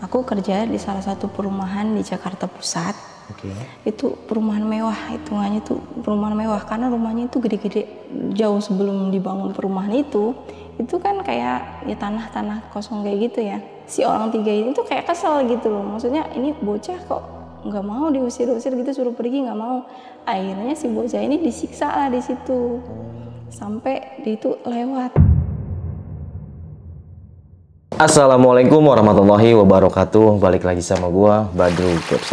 Aku kerja di salah satu perumahan di Jakarta Pusat. Okay. Itu perumahan mewah, hitungannya tuh perumahan mewah karena rumahnya itu gede-gede. Jauh sebelum dibangun perumahan itu, itu kan kayak ya tanah-tanah kosong kayak gitu ya. Si orang tiga ini tuh kayak kesel gitu loh. Maksudnya ini bocah kok nggak mau diusir-usir gitu suruh pergi nggak mau. Akhirnya si bocah ini disiksa lah di situ. Oh. Sampai dia itu lewat. Assalamualaikum warahmatullahi wabarakatuh Balik lagi sama gua Badru Caps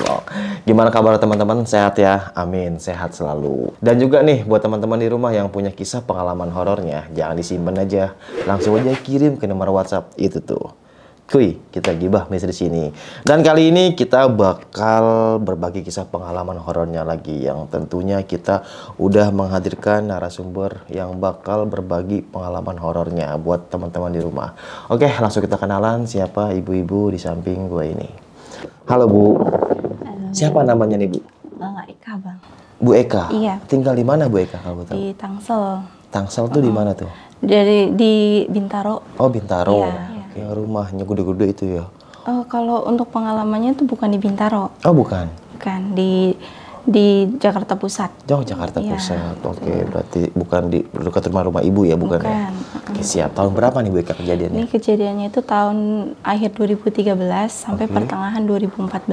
Gimana kabar teman-teman? Sehat ya? Amin, sehat selalu Dan juga nih buat teman-teman di rumah yang punya kisah pengalaman horornya Jangan disimpan aja Langsung aja kirim ke nomor WhatsApp itu tuh Kuy, kita gibah Miss di sini. Dan kali ini kita bakal berbagi kisah pengalaman horornya lagi yang tentunya kita udah menghadirkan narasumber yang bakal berbagi pengalaman horornya buat teman-teman di rumah. Oke, langsung kita kenalan siapa ibu-ibu di samping gue ini. Halo Bu. Halo. Siapa namanya nih Bu? Bang ah, Eka Bang. Bu Eka. Iya. Tinggal di mana Bu Eka kalau tahu? Di Tangsel. Tangsel tuh uh di ah. mana tuh? Jadi di Bintaro. Oh Bintaro. Iya. iya yang rumahnya gede-gede itu ya? Uh, kalau untuk pengalamannya itu bukan di Bintaro. Oh bukan? Bukan di di Jakarta Pusat. Jauh oh, Jakarta ya, Pusat. Gitu. Oke, okay, berarti bukan di dekat rumah-rumah ibu ya, bukan, ya? bukan. ya? Oke, okay, siap. Tahun berapa nih Bu Eka kejadiannya? Ini kejadiannya itu tahun akhir 2013 sampai okay. pertengahan 2014. Oke,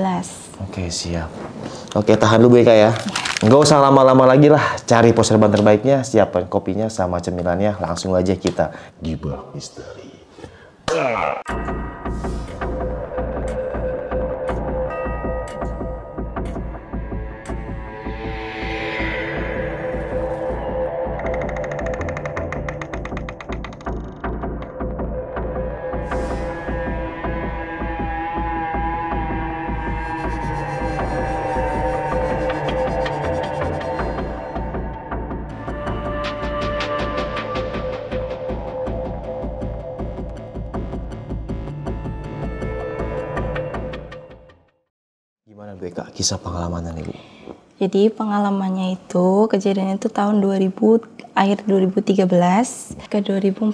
okay, siap. Oke, okay, tahan dulu Bu Eka ya. Nggak usah lama-lama lagi lah, cari pos terbaiknya, siapkan kopinya sama cemilannya, langsung aja kita gibah misteri. Ugh. Jadi pengalamannya itu kejadian itu tahun 2000 akhir 2013 ke 2014.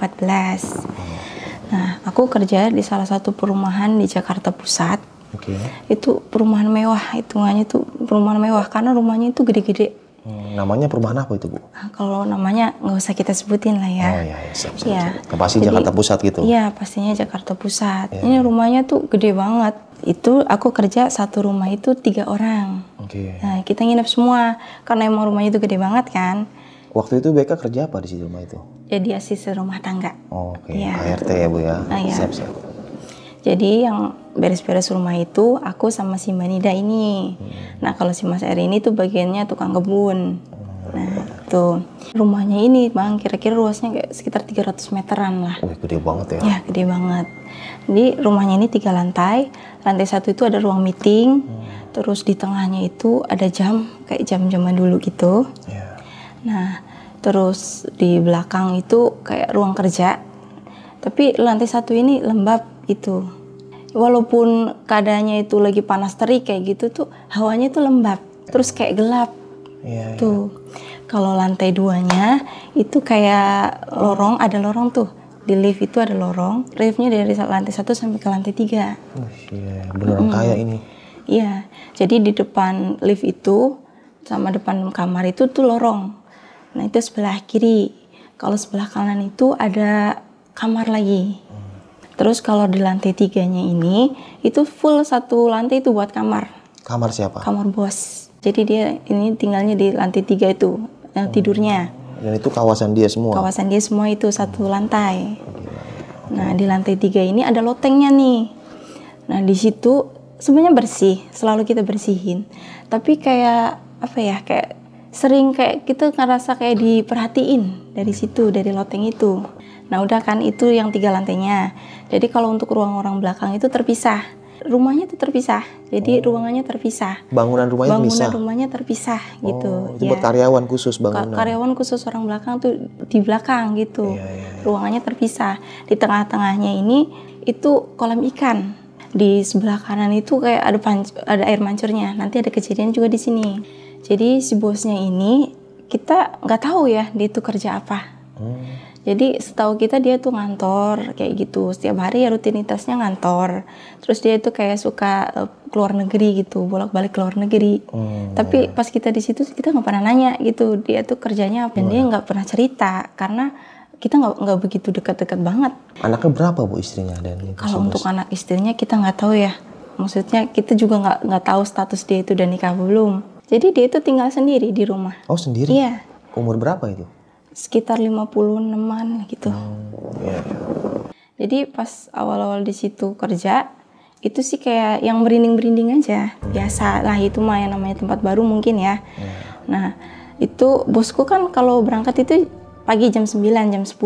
Nah, aku kerja di salah satu perumahan di Jakarta Pusat. Okay. Itu perumahan mewah, hitungannya itu perumahan mewah karena rumahnya itu gede-gede. Hmm, namanya perumahan apa itu bu? Nah, kalau namanya nggak usah kita sebutin lah ya. Oh ya, ya, ya. Siap. Iya. pasti Jadi, Jakarta Pusat gitu. Iya, pastinya Jakarta Pusat. Yeah. Ini rumahnya tuh gede banget itu aku kerja satu rumah itu tiga orang. Oke. Okay. Nah kita nginep semua karena emang rumahnya itu gede banget kan. Waktu itu BK kerja apa di situ rumah itu? Jadi asisten rumah tangga. Oke. Okay. Ya. ART ya bu ya. Nah, ya. Siap siap. Jadi yang beres-beres rumah itu aku sama si Manida ini. Hmm. Nah kalau si Mas Eri ini tuh bagiannya tukang kebun. Nah, tuh. Rumahnya ini, Bang, kira-kira luasnya kayak sekitar 300 meteran lah. oh gede banget ya. Ya, gede banget. Jadi rumahnya ini tiga lantai. Lantai satu itu ada ruang meeting. Hmm. Terus di tengahnya itu ada jam, kayak jam-jaman dulu gitu. Yeah. Nah, terus di belakang itu kayak ruang kerja. Tapi lantai satu ini lembab itu Walaupun keadaannya itu lagi panas terik kayak gitu tuh, hawanya itu lembab. Terus kayak gelap Iya, iya. Tuh. Iya. Kalau lantai duanya itu kayak lorong, ada lorong tuh. Di lift itu ada lorong. Liftnya dari lantai satu sampai ke lantai tiga. Oh, iya, beneran mm. kaya ini. Iya. Jadi di depan lift itu sama depan kamar itu tuh lorong. Nah, itu sebelah kiri. Kalau sebelah kanan itu ada kamar lagi. Hmm. Terus kalau di lantai tiganya ini, itu full satu lantai itu buat kamar. Kamar siapa? Kamar bos. Jadi dia ini tinggalnya di lantai tiga itu eh, hmm. tidurnya. Dan itu kawasan dia semua. Kawasan dia semua itu satu hmm. lantai. Nah di lantai tiga ini ada lotengnya nih. Nah di situ sebenarnya bersih, selalu kita bersihin. Tapi kayak apa ya kayak sering kayak kita ngerasa kayak diperhatiin dari situ dari loteng itu. Nah udah kan itu yang tiga lantainya. Jadi kalau untuk ruang orang belakang itu terpisah rumahnya itu terpisah. Jadi oh. ruangannya terpisah. Bangunan rumahnya Bangunan terpisah. rumahnya terpisah gitu. oh, gitu. ya. karyawan khusus bangunan. Karyawan khusus orang belakang tuh di belakang gitu. Yeah, yeah, yeah. Ruangannya terpisah. Di tengah-tengahnya ini itu kolam ikan. Di sebelah kanan itu kayak ada ada air mancurnya. Nanti ada kejadian juga di sini. Jadi si bosnya ini kita nggak tahu ya dia itu kerja apa. Hmm jadi setahu kita dia tuh ngantor kayak gitu. Setiap hari ya rutinitasnya ngantor. Terus dia itu kayak suka uh, keluar negeri gitu, bolak-balik keluar negeri. Hmm. Tapi pas kita di situ kita nggak pernah nanya gitu. Dia tuh kerjanya apa? Hmm. Dia nggak pernah cerita karena kita nggak nggak begitu dekat-dekat banget. Anaknya berapa bu istrinya dan? Kalau untuk anak istrinya kita nggak tahu ya. Maksudnya kita juga nggak nggak tahu status dia itu udah nikah belum. Jadi dia itu tinggal sendiri di rumah. Oh sendiri? Iya. Umur berapa itu? sekitar 56-an gitu. Yeah. Iya. Jadi pas awal-awal di situ kerja, itu sih kayak yang berinding-berinding aja. Biasa lah itu mah yang namanya tempat baru mungkin ya. Yeah. Nah, itu bosku kan kalau berangkat itu pagi jam 9, jam 10.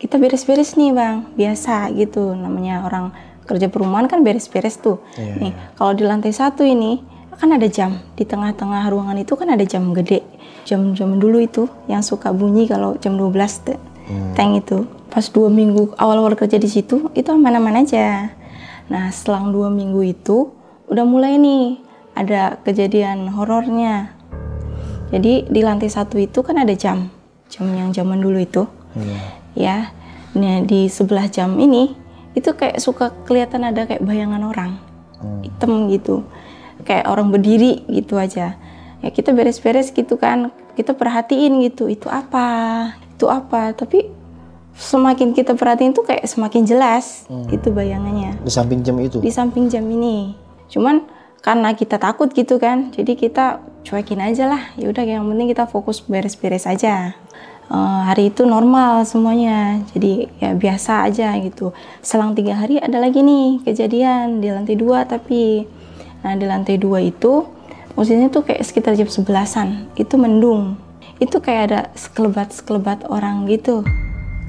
Kita beres-beres nih bang, biasa gitu. Namanya orang kerja perumahan kan beres-beres tuh. Yeah. Nih, iya. kalau di lantai satu ini, kan ada jam di tengah-tengah ruangan itu kan ada jam gede jam-jam dulu itu yang suka bunyi kalau jam 12 belas hmm. tank itu pas dua minggu awal-awal kerja di situ itu aman-aman aja nah selang dua minggu itu udah mulai nih ada kejadian horornya jadi di lantai satu itu kan ada jam jam yang zaman dulu itu hmm. ya nah di sebelah jam ini itu kayak suka kelihatan ada kayak bayangan orang hmm. hitam gitu kayak orang berdiri gitu aja ya kita beres-beres gitu kan kita perhatiin gitu itu apa itu apa tapi semakin kita perhatiin tuh kayak semakin jelas hmm. gitu bayangannya di samping jam itu di samping jam ini cuman karena kita takut gitu kan jadi kita cuekin aja lah ya udah yang penting kita fokus beres-beres aja uh, hari itu normal semuanya jadi ya biasa aja gitu selang tiga hari ada lagi nih kejadian di lantai dua tapi Nah di lantai dua itu musimnya tuh kayak sekitar jam sebelasan itu mendung. Itu kayak ada sekelebat-sekelebat orang gitu,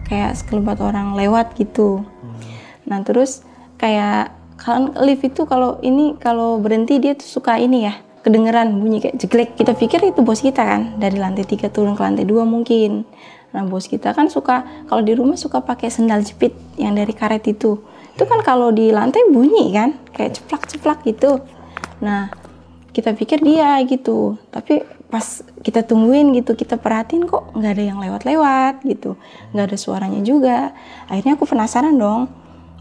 kayak sekelebat orang lewat gitu. Hmm. Nah terus kayak kalau lift itu kalau ini kalau berhenti dia tuh suka ini ya kedengeran bunyi kayak jeglek kita pikir itu bos kita kan dari lantai tiga turun ke lantai dua mungkin nah bos kita kan suka kalau di rumah suka pakai sendal jepit yang dari karet itu itu kan kalau di lantai bunyi kan kayak ceplak ceplak gitu Nah, kita pikir dia gitu, tapi pas kita tungguin gitu, kita perhatiin kok nggak ada yang lewat-lewat gitu, nggak ada suaranya juga. Akhirnya aku penasaran dong,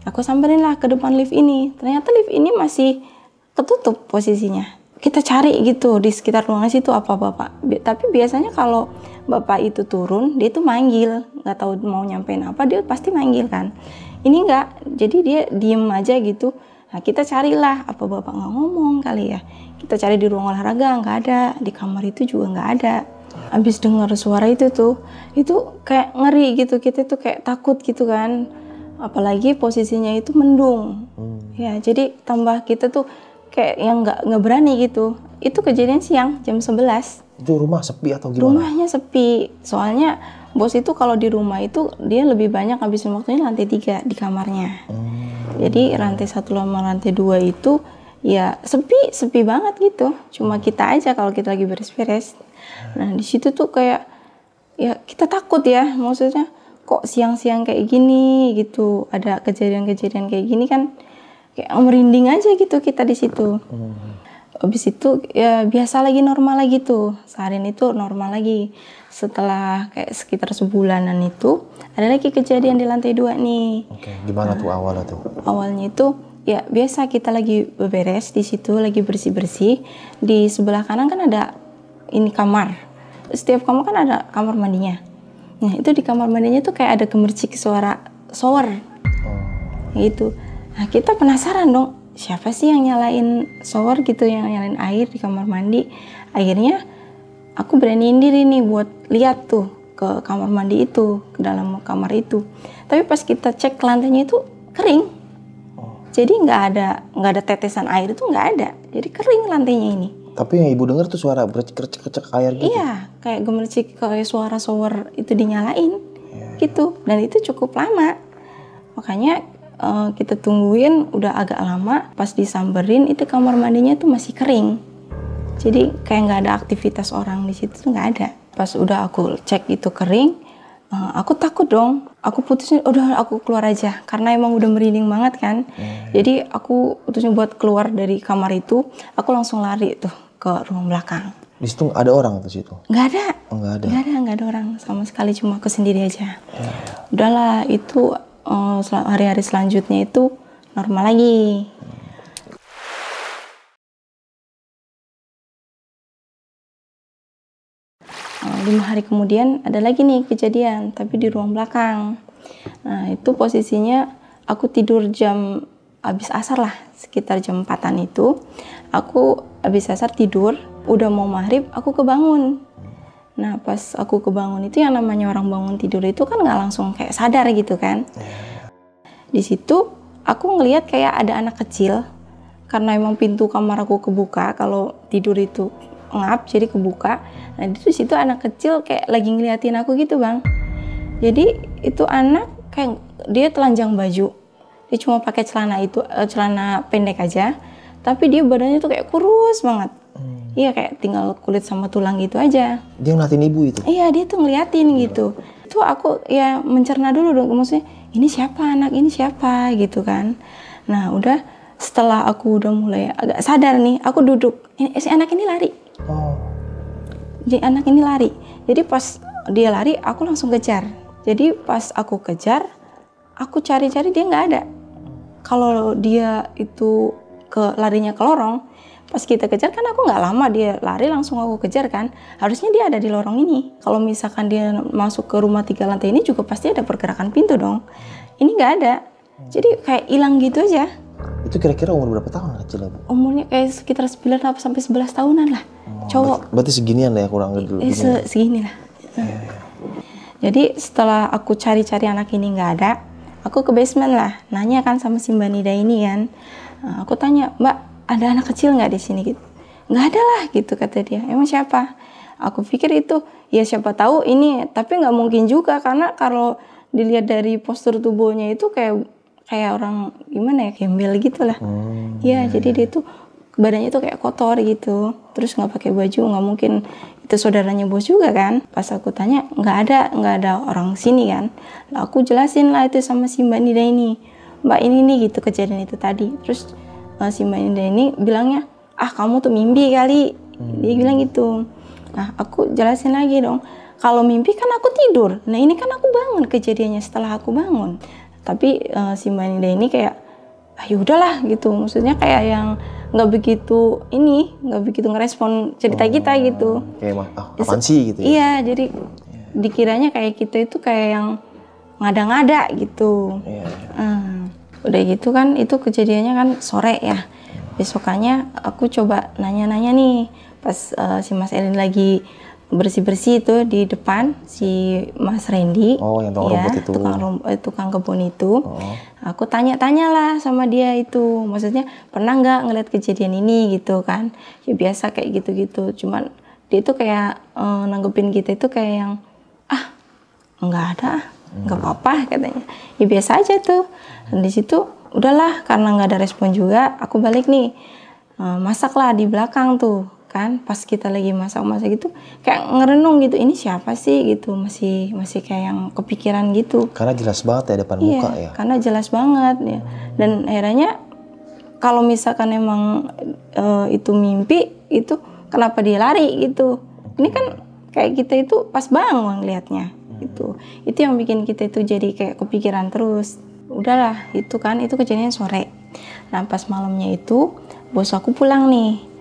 aku samperin lah ke depan lift ini. Ternyata lift ini masih ketutup posisinya. Kita cari gitu di sekitar ruangan situ apa bapak. tapi biasanya kalau bapak itu turun, dia tuh manggil, nggak tahu mau nyampein apa, dia pasti manggil kan. Ini enggak, jadi dia diem aja gitu Nah kita carilah apa bapak nggak ngomong kali ya. Kita cari di ruang olahraga nggak ada, di kamar itu juga nggak ada. Abis dengar suara itu tuh, itu kayak ngeri gitu. Kita tuh kayak takut gitu kan. Apalagi posisinya itu mendung. Hmm. Ya jadi tambah kita tuh kayak yang nggak nggak berani gitu. Itu kejadian siang jam 11. Itu rumah sepi atau gimana? Rumahnya sepi. Soalnya bos itu kalau di rumah itu dia lebih banyak habisin waktunya lantai tiga di kamarnya. Hmm jadi rantai satu sama rantai dua itu ya sepi sepi banget gitu cuma kita aja kalau kita lagi beres-beres nah di situ tuh kayak ya kita takut ya maksudnya kok siang-siang kayak gini gitu ada kejadian-kejadian kayak gini kan kayak merinding aja gitu kita di situ hmm. habis itu ya biasa lagi normal lagi tuh seharian itu normal lagi setelah kayak sekitar sebulanan itu ada lagi kejadian di lantai dua nih. Oke, okay. gimana nah, tuh awalnya tuh? Awalnya itu ya biasa kita lagi beberes di situ lagi bersih bersih di sebelah kanan kan ada ini kamar setiap kamu kan ada kamar mandinya nah itu di kamar mandinya tuh kayak ada gemercik suara shower oh. gitu nah kita penasaran dong siapa sih yang nyalain shower gitu yang nyalain air di kamar mandi akhirnya aku beraniin diri nih buat lihat tuh ke kamar mandi itu, ke dalam kamar itu. Tapi pas kita cek lantainya itu kering. Jadi nggak ada nggak ada tetesan air itu nggak ada. Jadi kering lantainya ini. Tapi yang ibu dengar tuh suara bercek-bercek air gitu. Iya, kayak gemercik kayak suara shower itu dinyalain. Yeah. Gitu. Dan itu cukup lama. Makanya uh, kita tungguin udah agak lama, pas disamberin itu kamar mandinya tuh masih kering. Jadi kayak nggak ada aktivitas orang di situ nggak ada. Pas udah aku cek itu kering, eh, aku takut dong. Aku putusin, udah aku keluar aja karena emang udah merinding banget kan. Hmm. Jadi aku putusnya buat keluar dari kamar itu. Aku langsung lari tuh ke ruang belakang. Di situ ada orang atau situ? Nggak ada. Oh, nggak ada. Nggak ada, nggak ada orang sama sekali. Cuma aku sendiri aja. Hmm. Udahlah itu eh, hari-hari selanjutnya itu normal lagi Eh, lima hari kemudian ada lagi nih kejadian tapi di ruang belakang nah itu posisinya aku tidur jam abis asar lah sekitar jam 4 itu aku abis asar tidur udah mau maghrib aku kebangun nah pas aku kebangun itu yang namanya orang bangun tidur itu kan nggak langsung kayak sadar gitu kan di situ aku ngelihat kayak ada anak kecil karena emang pintu kamar aku kebuka kalau tidur itu ngap jadi kebuka nah itu situ anak kecil kayak lagi ngeliatin aku gitu bang jadi itu anak kayak dia telanjang baju dia cuma pakai celana itu eh, celana pendek aja tapi dia badannya tuh kayak kurus banget hmm. iya kayak tinggal kulit sama tulang gitu aja dia ngeliatin ibu itu iya dia tuh ngeliatin hmm. gitu itu aku ya mencerna dulu dong maksudnya ini siapa anak ini siapa gitu kan nah udah setelah aku udah mulai agak sadar nih, aku duduk. Ini, si anak ini lari jadi anak ini lari jadi pas dia lari aku langsung kejar jadi pas aku kejar aku cari-cari dia nggak ada kalau dia itu ke larinya ke lorong pas kita kejar kan aku nggak lama dia lari langsung aku kejar kan harusnya dia ada di lorong ini kalau misalkan dia masuk ke rumah tiga lantai ini juga pasti ada pergerakan pintu dong ini nggak ada jadi kayak hilang gitu aja itu kira-kira umur berapa tahun anak kecil Bu? Umurnya kayak sekitar 9 apa sampai 11 tahunan lah. Oh, cowok. Berarti, berarti seginian lah ya kurang lebih Eh, se segini lah. Yeah. Iya. Jadi setelah aku cari-cari anak ini nggak ada, aku ke basement lah. Nanya kan sama si Mbak Nida ini kan. Nah, aku tanya, Mbak ada anak kecil nggak di sini gitu? Nggak ada lah gitu kata dia. Emang siapa? Aku pikir itu ya siapa tahu ini, tapi nggak mungkin juga karena kalau dilihat dari postur tubuhnya itu kayak kayak orang gimana ya gembel gitu lah. oh, Ya, jadi iya. dia tuh badannya tuh kayak kotor gitu. Terus nggak pakai baju, nggak mungkin itu saudaranya bos juga kan. Pas aku tanya nggak ada nggak ada orang sini kan. Lah aku jelasin lah itu sama si Mbak Nida ini. Mbak ini nih gitu kejadian itu tadi. Terus eh, si Mbak Nida ini bilangnya ah kamu tuh mimpi kali. Hmm. Dia bilang gitu. Nah aku jelasin lagi dong. Kalau mimpi kan aku tidur. Nah ini kan aku bangun kejadiannya setelah aku bangun tapi uh, si Manida ini kayak ah ya udahlah gitu maksudnya kayak yang nggak begitu ini nggak begitu ngerespon cerita oh, kita gitu kayak ah, apaan sih gitu ya? iya jadi yeah. dikiranya kayak kita gitu itu kayak yang ngada-ngada gitu yeah. Iya. hmm. udah gitu kan itu kejadiannya kan sore ya besokannya aku coba nanya-nanya nih pas uh, si Mas Elin lagi bersih-bersih itu di depan si Mas Randy. Oh, yang tukang ya, rumput itu. Tukang, rum, eh, tukang kebun itu. Oh. Aku tanya-tanya lah sama dia itu. Maksudnya pernah nggak ngeliat kejadian ini gitu kan? Ya biasa kayak gitu-gitu. Cuman dia itu kayak eh, nanggepin kita itu kayak yang ah nggak ada, ah, nggak hmm. apa-apa katanya. Ya biasa aja tuh. Dan di situ udahlah karena nggak ada respon juga, aku balik nih. Eh, masaklah di belakang tuh kan pas kita lagi masak-masak gitu kayak ngerenung gitu ini siapa sih gitu masih masih kayak yang kepikiran gitu karena jelas banget ya depan iya, muka ya karena jelas banget ya dan akhirnya kalau misalkan emang e, itu mimpi itu kenapa dia lari gitu ini kan kayak kita itu pas bangun liatnya itu itu yang bikin kita itu jadi kayak kepikiran terus udahlah itu kan itu kejadian sore nah pas malamnya itu bos aku pulang nih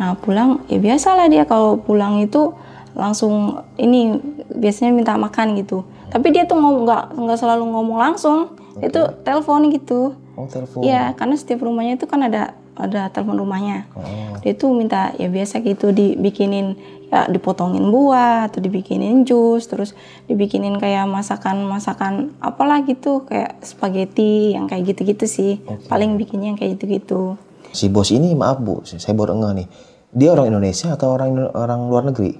Nah pulang ya biasalah dia kalau pulang itu langsung ini biasanya minta makan gitu. Tapi dia tuh nggak nggak selalu ngomong langsung, okay. itu telepon gitu. Oh telepon. Iya karena setiap rumahnya itu kan ada ada telepon rumahnya. Oh. Dia tuh minta ya biasa gitu dibikinin ya dipotongin buah atau dibikinin jus terus dibikinin kayak masakan-masakan apalah gitu kayak spaghetti yang kayak gitu-gitu sih. Okay. Paling bikinnya yang kayak gitu-gitu. Si bos ini maaf Bu, saya baru enggak nih dia orang Indonesia atau orang orang luar negeri?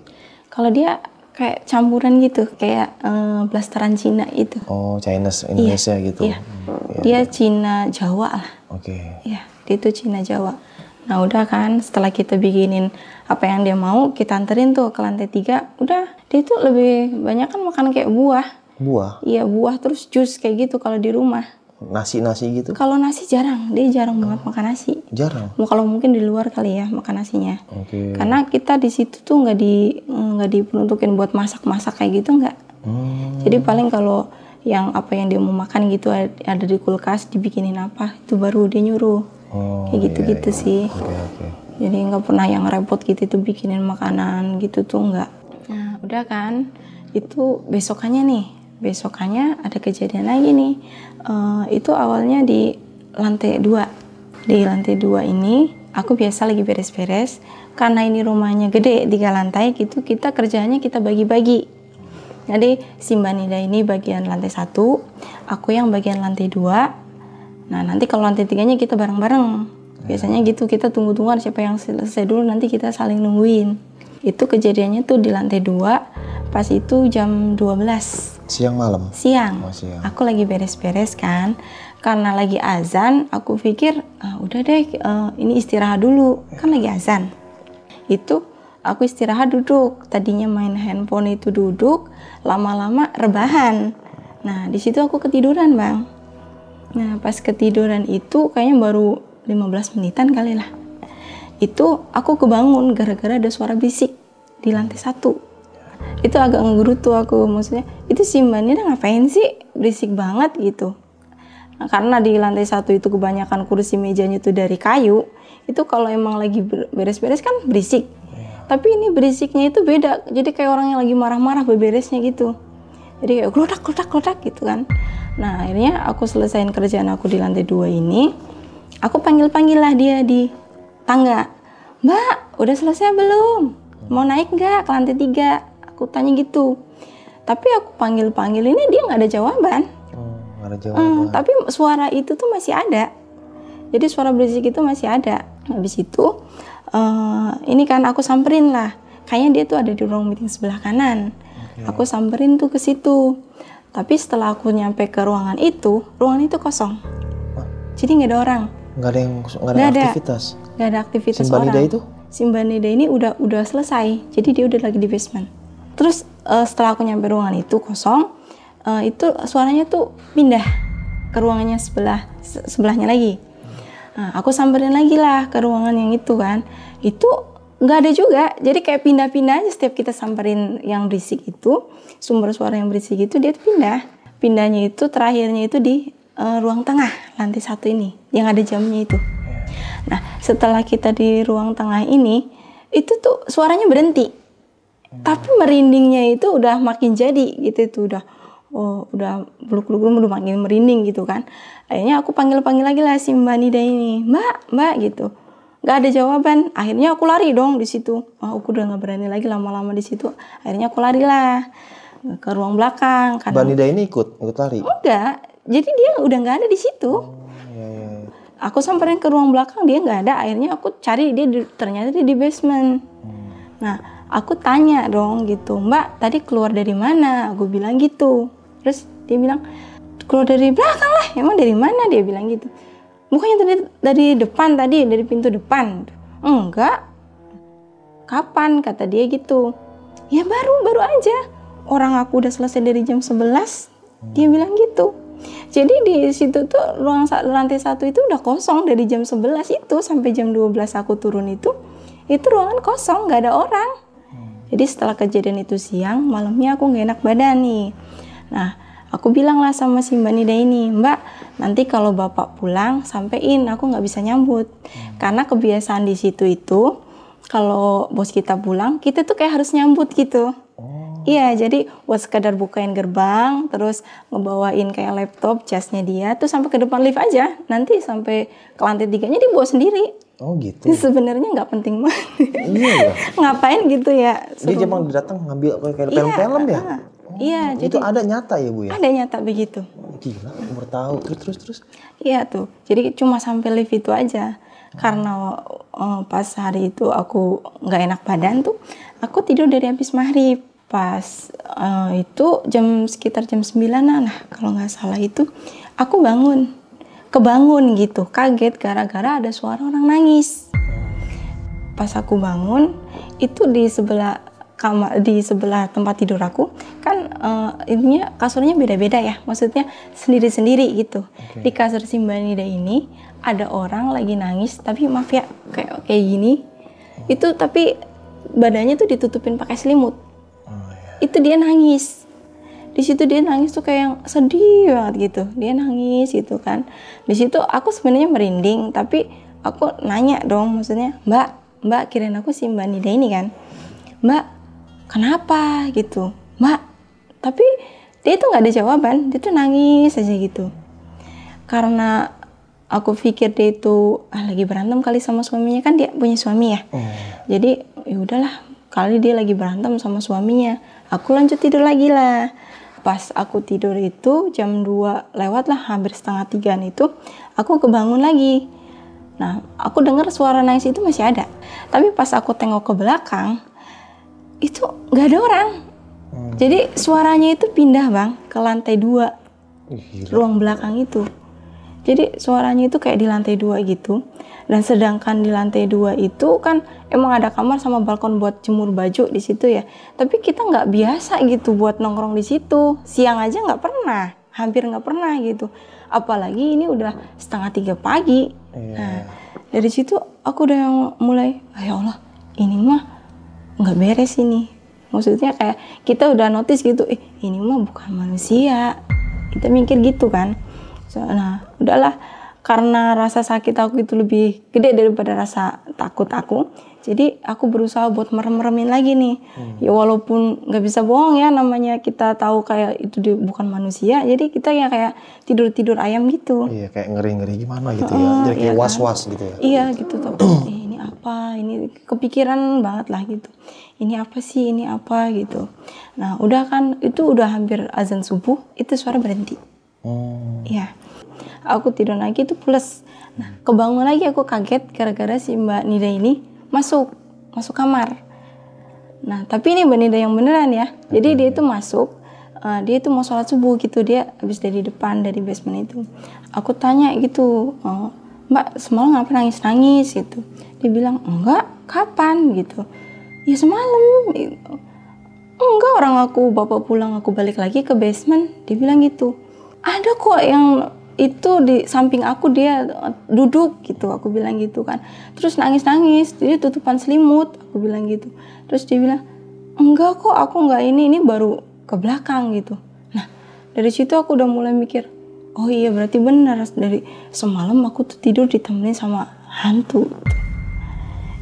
Kalau dia kayak campuran gitu, kayak um, blasteran Cina itu. Oh, Chinese iya, Indonesia iya, gitu. Iya. Hmm, iya. dia iya. Cina Jawa lah. Oke. Okay. Iya, dia itu Cina Jawa. Nah udah kan, setelah kita bikinin apa yang dia mau, kita anterin tuh ke lantai tiga. Udah, dia tuh lebih banyak kan makan kayak buah. Buah? Iya buah terus jus kayak gitu kalau di rumah nasi-nasi gitu? Kalau nasi jarang, dia jarang banget oh, makan nasi. Jarang. Kalau mungkin di luar kali ya makan nasinya. Oke. Okay. Karena kita di situ tuh nggak di nggak diperuntukin buat masak-masak kayak gitu nggak. Hmm. Jadi paling kalau yang apa yang dia mau makan gitu ada di kulkas dibikinin apa itu baru dia nyuruh. Oh, kayak gitu-gitu iya, iya. sih. Okay, okay. Jadi nggak pernah yang repot gitu itu bikinin makanan gitu tuh nggak. Nah udah kan itu besokannya nih besokannya ada kejadian lagi nih Eh, itu awalnya di lantai dua di lantai dua ini aku biasa lagi beres-beres karena ini rumahnya gede tiga lantai gitu kita kerjanya kita bagi-bagi jadi si mbak Nida ini bagian lantai satu aku yang bagian lantai dua nah nanti kalau lantai tiganya kita bareng-bareng iya. biasanya gitu kita tunggu-tungguan siapa yang selesai dulu nanti kita saling nungguin itu kejadiannya tuh di lantai dua pas itu jam 12 siang malam siang, oh, siang. aku lagi beres-beres kan karena lagi azan aku pikir ah, udah deh uh, ini istirahat dulu ya. kan lagi iya. azan itu aku istirahat duduk tadinya main handphone itu duduk lama-lama rebahan nah di situ aku ketiduran bang nah pas ketiduran itu kayaknya baru 15 menitan kali lah itu aku kebangun gara-gara ada suara bisik di lantai satu itu agak ngegerutu aku maksudnya itu si mbak Nina ngapain sih berisik banget gitu nah, karena di lantai satu itu kebanyakan kursi mejanya itu dari kayu itu kalau emang lagi beres-beres kan berisik iya. tapi ini berisiknya itu beda jadi kayak orang yang lagi marah-marah beres-beresnya gitu jadi kayak keludak keludak keludak gitu kan nah akhirnya aku selesain kerjaan aku di lantai dua ini aku panggil panggil lah dia di tangga mbak udah selesai belum mau naik nggak ke lantai tiga aku tanya gitu tapi aku panggil panggil ini dia nggak ada jawaban oh, hmm, ada jawaban hmm, tapi suara itu tuh masih ada jadi suara berisik itu masih ada habis itu uh, ini kan aku samperin lah kayaknya dia tuh ada di ruang meeting sebelah kanan okay. aku samperin tuh ke situ tapi setelah aku nyampe ke ruangan itu ruangan itu kosong jadi nggak ada orang nggak ada yang nggak ada, gak ada aktivitas nggak ada aktivitas Simbanida orang. itu Simbanida ini udah udah selesai jadi dia udah lagi di basement terus uh, setelah aku nyampe ruangan itu kosong uh, itu suaranya tuh pindah ke ruangannya sebelah se sebelahnya lagi nah, aku samperin lagi lah ke ruangan yang itu kan itu nggak ada juga jadi kayak pindah-pindah aja setiap kita samperin yang berisik itu sumber suara yang berisik itu dia tuh pindah pindahnya itu terakhirnya itu di uh, ruang tengah lantai satu ini yang ada jamnya itu nah setelah kita di ruang tengah ini itu tuh suaranya berhenti tapi merindingnya itu udah makin jadi gitu itu udah oh udah bulu bulu udah makin merinding gitu kan akhirnya aku panggil panggil lagi lah si mbak Nida ini mbak mbak gitu nggak ada jawaban akhirnya aku lari dong di situ oh, aku udah nggak berani lagi lama-lama di situ akhirnya aku lari lah ke ruang belakang kan mbak Nida ini ikut ikut lari enggak jadi dia udah nggak ada di situ oh, iya, iya. aku samperin ke ruang belakang dia nggak ada akhirnya aku cari dia di, ternyata dia di basement hmm. nah aku tanya dong gitu mbak tadi keluar dari mana aku bilang gitu terus dia bilang keluar dari belakang lah emang dari mana dia bilang gitu bukannya tadi dari depan tadi dari pintu depan enggak kapan kata dia gitu ya baru baru aja orang aku udah selesai dari jam 11 dia bilang gitu jadi di situ tuh ruang lantai satu itu udah kosong dari jam 11 itu sampai jam 12 aku turun itu itu ruangan kosong nggak ada orang jadi setelah kejadian itu siang, malamnya aku nggak enak badan nih. Nah, aku bilang lah sama si Mbak Nida ini, Mbak, nanti kalau Bapak pulang, sampein aku nggak bisa nyambut. Hmm. Karena kebiasaan di situ itu, kalau bos kita pulang, kita tuh kayak harus nyambut gitu. Iya, jadi buat sekadar bukain gerbang, terus ngebawain kayak laptop, jasnya dia, tuh sampai ke depan lift aja. Nanti sampai ke lantai tiganya dia bawa sendiri. Oh gitu. Sebenarnya nggak penting banget. Iya. Ya? Ngapain gitu ya? Dia cuma datang ngambil kayak iya, film-film ya. Uh, oh, iya. Itu jadi, ada nyata ya bu ya? Ada nyata begitu. Oh, gila, aku tahu. Terus terus terus. Iya tuh. Jadi cuma sampai lift itu aja. Karena uh, pas hari itu aku nggak enak badan tuh, aku tidur dari habis maghrib pas uh, itu jam sekitar jam 9 nah kalau nggak salah itu aku bangun kebangun gitu kaget gara-gara ada suara orang nangis pas aku bangun itu di sebelah kamar di sebelah tempat tidur aku kan uh, eh, intinya kasurnya beda-beda ya maksudnya sendiri-sendiri gitu okay. di kasur Simba Nida ini ada orang lagi nangis tapi maaf ya kayak kayak gini oh. itu tapi badannya tuh ditutupin pakai selimut itu dia nangis di situ dia nangis tuh kayak yang sedih banget gitu dia nangis gitu kan di situ aku sebenarnya merinding tapi aku nanya dong maksudnya mbak mbak kirain aku si mbak Nida ini kan mbak kenapa gitu mbak tapi dia tuh nggak ada jawaban dia tuh nangis aja gitu karena aku pikir dia itu ah, lagi berantem kali sama suaminya kan dia punya suami ya oh. jadi ya udahlah kali dia lagi berantem sama suaminya. Aku lanjut tidur lagi lah. Pas aku tidur itu jam 2 lewat lah hampir setengah tigaan itu aku kebangun lagi. Nah, aku dengar suara nangis itu masih ada. Tapi pas aku tengok ke belakang, itu nggak ada orang. Hmm. Jadi suaranya itu pindah bang ke lantai dua, ruang belakang itu. Jadi suaranya itu kayak di lantai dua gitu. Dan sedangkan di lantai dua itu kan emang ada kamar sama balkon buat jemur baju di situ ya. Tapi kita nggak biasa gitu buat nongkrong di situ. Siang aja nggak pernah, hampir nggak pernah gitu. Apalagi ini udah setengah tiga pagi. Yeah. Nah, dari situ aku udah mulai, ah, ya Allah, ini mah nggak beres ini. Maksudnya kayak kita udah notice gitu, eh ini mah bukan manusia. Kita mikir gitu kan nah udahlah karena rasa sakit aku itu lebih gede daripada rasa takut aku jadi aku berusaha buat merem-remin lagi nih hmm. ya walaupun nggak bisa bohong ya namanya kita tahu kayak itu di, bukan manusia jadi kita ya kayak tidur tidur ayam gitu iya kayak ngeri ngeri gimana gitu ya jadi kayak was iya was kan? gitu ya iya gitu tuh eh, ini apa ini kepikiran banget lah gitu ini apa sih ini apa gitu nah udah kan itu udah hampir azan subuh itu suara berhenti Oh. Ya. Aku tidur lagi itu plus. Nah, kebangun lagi aku kaget gara-gara si Mbak Nida ini masuk, masuk kamar. Nah, tapi ini Mbak Nida yang beneran ya. Jadi dia itu masuk, uh, dia itu mau sholat subuh gitu. Dia habis dari depan, dari basement itu. Aku tanya gitu, oh, Mbak semalam ngapa nangis-nangis gitu. Dia bilang, enggak, kapan gitu. Ya semalam gitu. Enggak orang aku, bapak pulang aku balik lagi ke basement. Dia bilang gitu ada kok yang itu di samping aku dia duduk gitu aku bilang gitu kan terus nangis nangis dia tutupan selimut aku bilang gitu terus dia bilang enggak kok aku enggak ini ini baru ke belakang gitu nah dari situ aku udah mulai mikir oh iya berarti benar dari semalam aku tuh tidur ditemenin sama hantu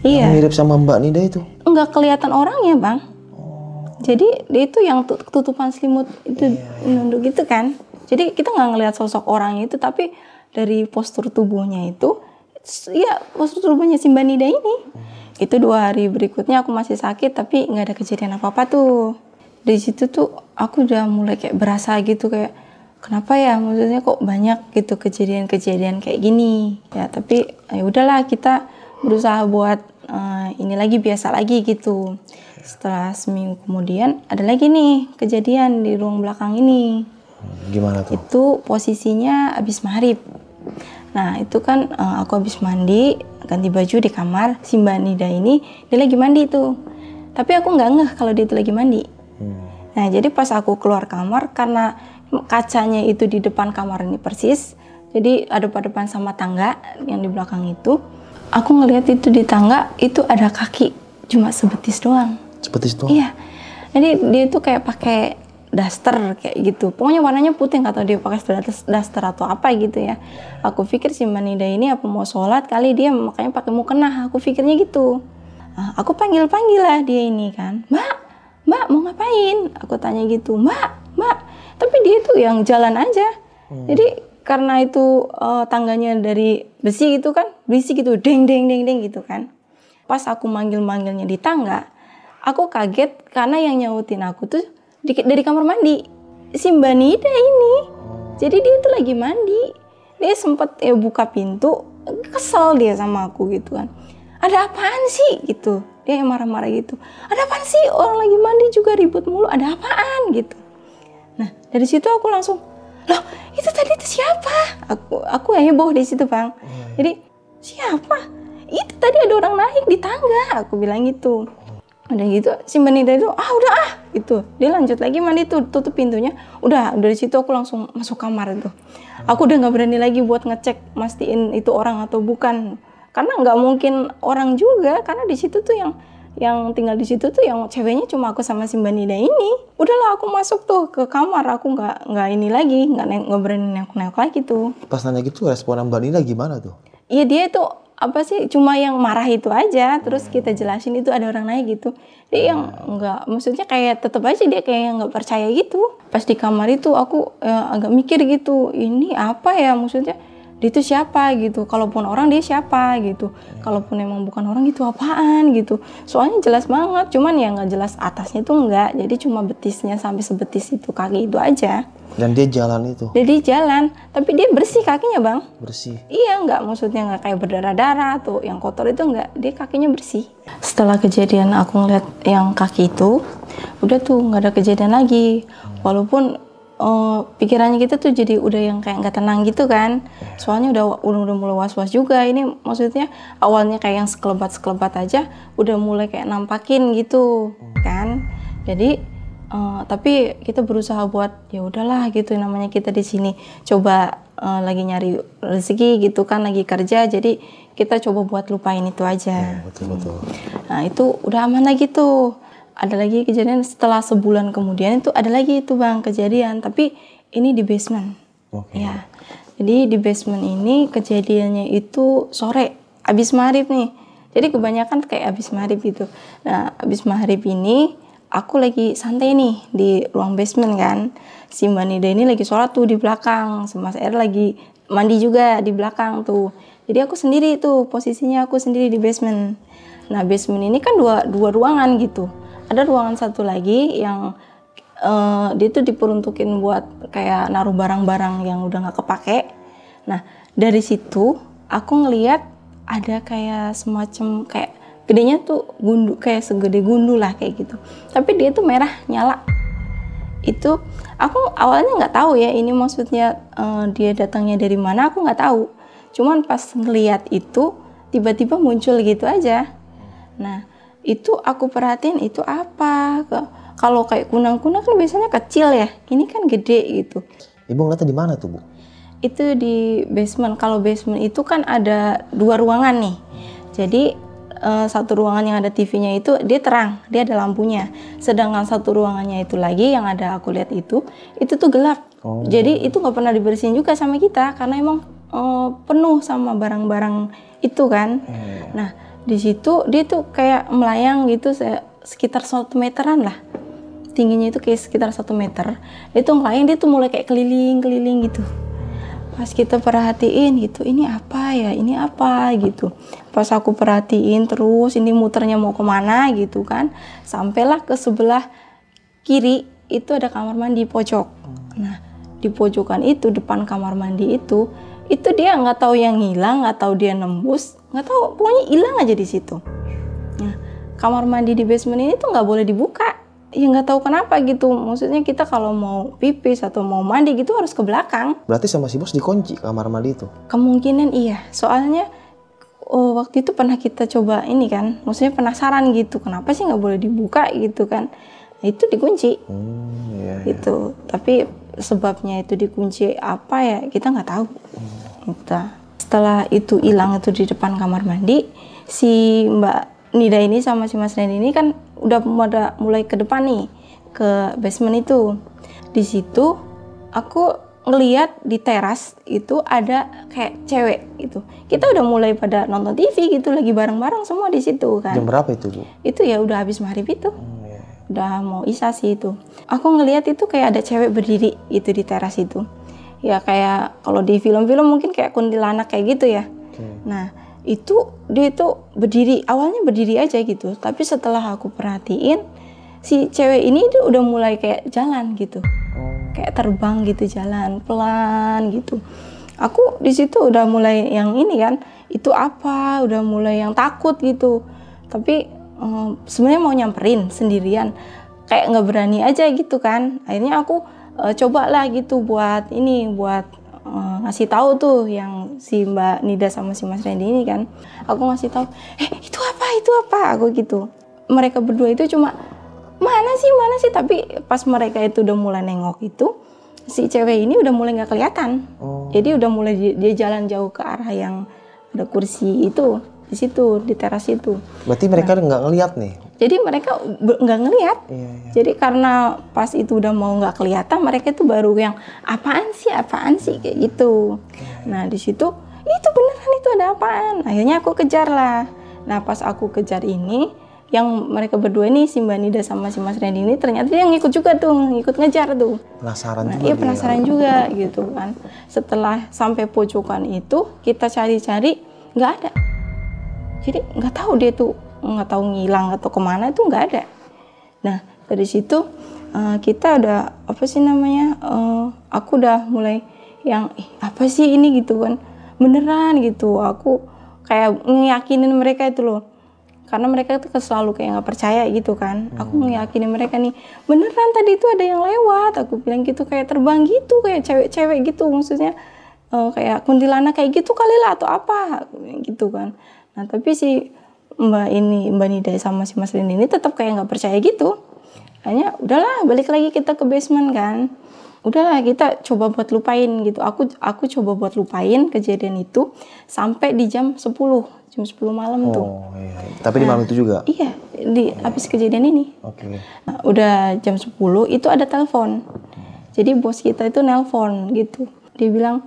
iya mirip sama mbak Nida itu enggak kelihatan orangnya bang oh. jadi dia itu yang tutupan selimut itu iya, iya. nunduk gitu kan jadi kita nggak ngelihat sosok orangnya itu, tapi dari postur tubuhnya itu, ya postur tubuhnya si Mbak Nida ini. Hmm. Itu dua hari berikutnya aku masih sakit, tapi nggak ada kejadian apa-apa tuh. Di situ tuh aku udah mulai kayak berasa gitu kayak, kenapa ya maksudnya kok banyak gitu kejadian-kejadian kayak gini. Ya tapi ya udahlah kita berusaha buat uh, ini lagi biasa lagi gitu. Setelah seminggu kemudian ada lagi nih kejadian di ruang belakang ini. Gimana tuh? Itu posisinya abis maghrib. Nah itu kan eh, aku habis mandi ganti baju di kamar si mbak Nida ini dia lagi mandi itu. tapi aku nggak ngeh kalau dia itu lagi mandi hmm. nah jadi pas aku keluar kamar karena kacanya itu di depan kamar ini persis jadi ada pada depan sama tangga yang di belakang itu aku ngelihat itu di tangga itu ada kaki cuma sebetis doang sebetis doang iya jadi dia itu kayak pakai daster kayak gitu pokoknya warnanya putih atau dia pakai daster atau apa gitu ya aku pikir si Manida ini apa mau sholat kali dia makanya pakai mukena aku pikirnya gitu ah, aku panggil panggil lah dia ini kan mbak mbak mau ngapain aku tanya gitu mbak mbak tapi dia itu yang jalan aja hmm. jadi karena itu uh, tangganya dari besi gitu kan besi gitu deng deng deng deng gitu kan pas aku manggil manggilnya di tangga aku kaget karena yang nyautin aku tuh di, dari kamar mandi si Mbak Nida ini. Jadi dia itu lagi mandi. Dia sempat ya buka pintu, kesel dia sama aku gitu kan. Ada apaan sih gitu. Dia yang marah-marah gitu. Ada apaan sih orang lagi mandi juga ribut mulu, ada apaan gitu. Nah, dari situ aku langsung, "Loh, itu tadi itu siapa?" Aku aku heboh di situ, Bang. Oh, iya. Jadi, "Siapa?" Itu tadi ada orang naik di tangga, aku bilang gitu udah gitu si Benita itu ah udah ah itu dia lanjut lagi mandi tuh tutup pintunya udah dari situ aku langsung masuk kamar itu aku udah nggak berani lagi buat ngecek mastiin itu orang atau bukan karena nggak mungkin orang juga karena di situ tuh yang yang tinggal di situ tuh yang ceweknya cuma aku sama si Mbak Nida ini. Udahlah aku masuk tuh ke kamar, aku nggak nggak ini lagi, nggak nggak berani nengok-nengok lagi tuh. Pas nanya gitu respon Mbak Nida gimana tuh? Iya dia tuh apa sih cuma yang marah itu aja terus hmm. kita jelasin itu ada orang naik gitu dia yang hmm. nggak maksudnya kayak tetap aja dia kayak yang nggak percaya gitu pas di kamar itu aku ya, agak mikir gitu ini apa ya maksudnya dia itu siapa gitu kalaupun orang dia siapa gitu iya. kalaupun emang bukan orang itu apaan gitu soalnya jelas banget cuman ya nggak jelas atasnya tuh enggak. jadi cuma betisnya sampai sebetis itu kaki itu aja dan dia jalan itu jadi jalan tapi dia bersih kakinya bang bersih iya enggak maksudnya enggak kayak berdarah darah tuh yang kotor itu enggak. dia kakinya bersih setelah kejadian aku ngeliat yang kaki itu udah tuh enggak ada kejadian lagi hmm. walaupun oh, pikirannya kita tuh jadi udah yang kayak nggak tenang gitu kan yeah. soalnya udah udah mulai was was juga ini maksudnya awalnya kayak yang sekelebat sekelebat aja udah mulai kayak nampakin gitu hmm. kan jadi uh, tapi kita berusaha buat ya udahlah gitu namanya kita di sini coba uh, lagi nyari rezeki gitu kan lagi kerja jadi kita coba buat lupain itu aja yeah, betul betul nah itu udah aman lagi tuh ada lagi kejadian setelah sebulan kemudian itu ada lagi itu bang kejadian tapi ini di basement okay. ya jadi di basement ini kejadiannya itu sore abis maghrib nih jadi kebanyakan kayak abis maghrib gitu nah abis maghrib ini aku lagi santai nih di ruang basement kan si mbak ini lagi sholat tuh di belakang Semas air lagi mandi juga di belakang tuh jadi aku sendiri tuh posisinya aku sendiri di basement nah basement ini kan dua dua ruangan gitu ada ruangan satu lagi yang uh, dia tuh diperuntukin buat kayak naruh barang-barang yang udah nggak kepake nah dari situ aku ngeliat ada kayak semacam kayak gedenya tuh gundu kayak segede gundu lah kayak gitu tapi dia tuh merah nyala itu aku awalnya nggak tahu ya ini maksudnya uh, dia datangnya dari mana aku nggak tahu cuman pas ngeliat itu tiba-tiba muncul gitu aja nah itu aku perhatiin itu apa kalau kayak kunang-kunang kan biasanya kecil ya ini kan gede gitu ibu ngeliatnya di mana tuh bu itu di basement kalau basement itu kan ada dua ruangan nih jadi eh, satu ruangan yang ada TV-nya itu dia terang dia ada lampunya sedangkan satu ruangannya itu lagi yang ada aku lihat itu itu tuh gelap oh. jadi itu nggak pernah dibersihin juga sama kita karena emang uh, penuh sama barang-barang itu kan hmm. nah di situ dia tuh kayak melayang gitu sekitar satu meteran lah tingginya itu kayak sekitar satu meter dia tuh melayang dia tuh mulai kayak keliling-keliling gitu pas kita perhatiin gitu ini apa ya ini apa gitu pas aku perhatiin terus ini muternya mau kemana gitu kan sampailah ke sebelah kiri itu ada kamar mandi pojok nah di pojokan itu depan kamar mandi itu itu dia nggak tahu yang hilang nggak tahu dia nembus nggak tahu pokoknya hilang aja di situ nah, kamar mandi di basement ini tuh nggak boleh dibuka ya nggak tahu kenapa gitu maksudnya kita kalau mau pipis atau mau mandi gitu harus ke belakang berarti sama si bos dikunci kamar mandi itu kemungkinan iya soalnya oh, waktu itu pernah kita coba ini kan maksudnya penasaran gitu kenapa sih nggak boleh dibuka gitu kan nah, itu dikunci hmm, iya, iya. itu tapi sebabnya itu dikunci apa ya kita nggak tahu kita setelah itu hilang itu di depan kamar mandi si mbak Nida ini sama si Mas Nen ini kan udah mulai ke depan nih ke basement itu di situ aku ngeliat di teras itu ada kayak cewek itu. Kita udah mulai pada nonton TV gitu lagi bareng-bareng semua di situ kan. Jam berapa itu, Itu ya udah habis maghrib itu. Hmm udah mau isa sih itu aku ngelihat itu kayak ada cewek berdiri itu di teras itu ya kayak kalau di film-film mungkin kayak kuntilanak kayak gitu ya okay. nah itu dia itu berdiri awalnya berdiri aja gitu tapi setelah aku perhatiin si cewek ini itu udah mulai kayak jalan gitu oh. kayak terbang gitu jalan pelan gitu aku di situ udah mulai yang ini kan itu apa udah mulai yang takut gitu tapi um, sebenarnya mau nyamperin sendirian kayak nggak berani aja gitu kan akhirnya aku uh, eh, coba lah gitu buat ini buat eh, ngasih tahu tuh yang si Mbak Nida sama si Mas Randy ini kan aku ngasih tahu eh itu apa itu apa aku gitu mereka berdua itu cuma mana sih mana sih tapi pas mereka itu udah mulai nengok itu si cewek ini udah mulai nggak kelihatan oh. jadi udah mulai dia jalan jauh ke arah yang ada kursi itu di situ di teras itu. Berarti mereka nah. nggak nah. ngelihat nih? Jadi mereka nggak ngelihat. Iya, iya. Jadi karena pas itu udah mau nggak kelihatan, mereka itu baru yang apaan sih, apaan sih kayak gitu. iya. Nah di situ itu beneran itu ada apaan? Akhirnya aku kejar lah. Nah pas aku kejar ini, yang mereka berdua ini si Mbak Nida sama si Mas Randy ini ternyata dia ngikut juga tuh, ngikut ngejar tuh. Penasaran nah, juga. Iya penasaran dia. juga gitu kan. Setelah sampai pojokan itu kita cari-cari nggak ada jadi nggak tahu dia tuh nggak tahu ngilang atau kemana itu nggak ada nah dari situ uh, kita ada apa sih namanya uh, aku udah mulai yang eh, apa sih ini gitu kan beneran gitu aku kayak ngeyakinin mereka itu loh karena mereka tuh selalu kayak nggak percaya gitu kan hmm. aku ngeyakinin mereka nih beneran tadi itu ada yang lewat aku bilang gitu kayak terbang gitu kayak cewek-cewek gitu maksudnya uh, kayak kuntilanak kayak gitu kali lah atau apa gitu kan Nah tapi si Mbak ini Mbak Nida sama si Mas Rini ini tetap kayak nggak percaya gitu. Hanya udahlah balik lagi kita ke basement kan. Udahlah kita coba buat lupain gitu. Aku aku coba buat lupain kejadian itu sampai di jam 10 jam 10 malam oh, tuh. Iya, iya. Tapi nah, di malam itu juga. Iya, di iya. habis kejadian ini. Oke. Okay. Nah, udah jam 10 itu ada telepon. Jadi bos kita itu nelpon gitu. Dia bilang,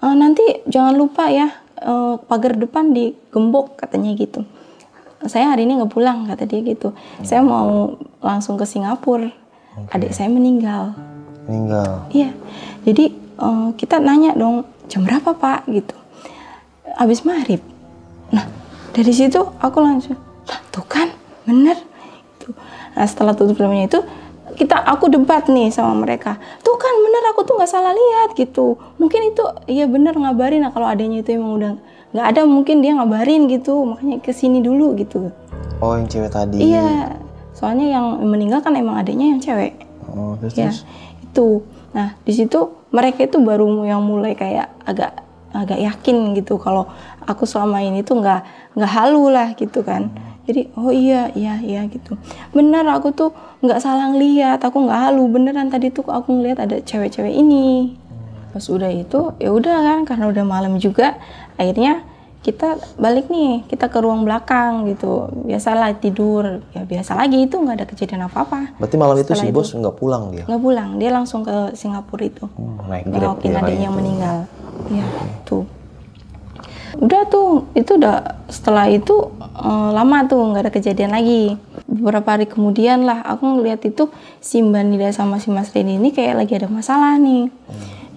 e, "Nanti jangan lupa ya uh, pagar depan digembok katanya gitu saya hari ini nggak pulang kata dia gitu hmm. saya oh. mau langsung ke Singapura okay. adik saya meninggal meninggal iya jadi uh, kita nanya dong jam berapa pak gitu abis maghrib nah dari situ aku langsung tuh kan bener gitu. nah setelah tutup filmnya itu kita aku debat nih sama mereka tuh kan bener aku tuh nggak salah lihat gitu mungkin itu ya bener ngabarin nah kalau adanya itu emang udah nggak ada mungkin dia ngabarin gitu makanya kesini dulu gitu oh yang cewek tadi iya soalnya yang meninggal kan emang adanya yang cewek oh terus, ya, itu nah di situ mereka itu baru yang mulai kayak agak agak yakin gitu kalau aku selama ini tuh nggak nggak halu lah gitu kan hmm jadi oh iya iya iya gitu benar aku tuh nggak salah ngeliat aku nggak halu beneran tadi tuh aku ngeliat ada cewek-cewek ini pas udah itu ya udah kan karena udah malam juga akhirnya kita balik nih kita ke ruang belakang gitu biasalah tidur ya biasa lagi itu nggak ada kejadian apa apa berarti malam itu Setelah si bos nggak pulang dia nggak pulang dia langsung ke Singapura itu hmm, naik grab adiknya gitu. meninggal ya okay. tuh udah tuh itu udah setelah itu uh, lama tuh nggak ada kejadian lagi beberapa hari kemudian lah aku ngeliat itu si mbak Nida sama si Mas Reni ini kayak lagi ada masalah nih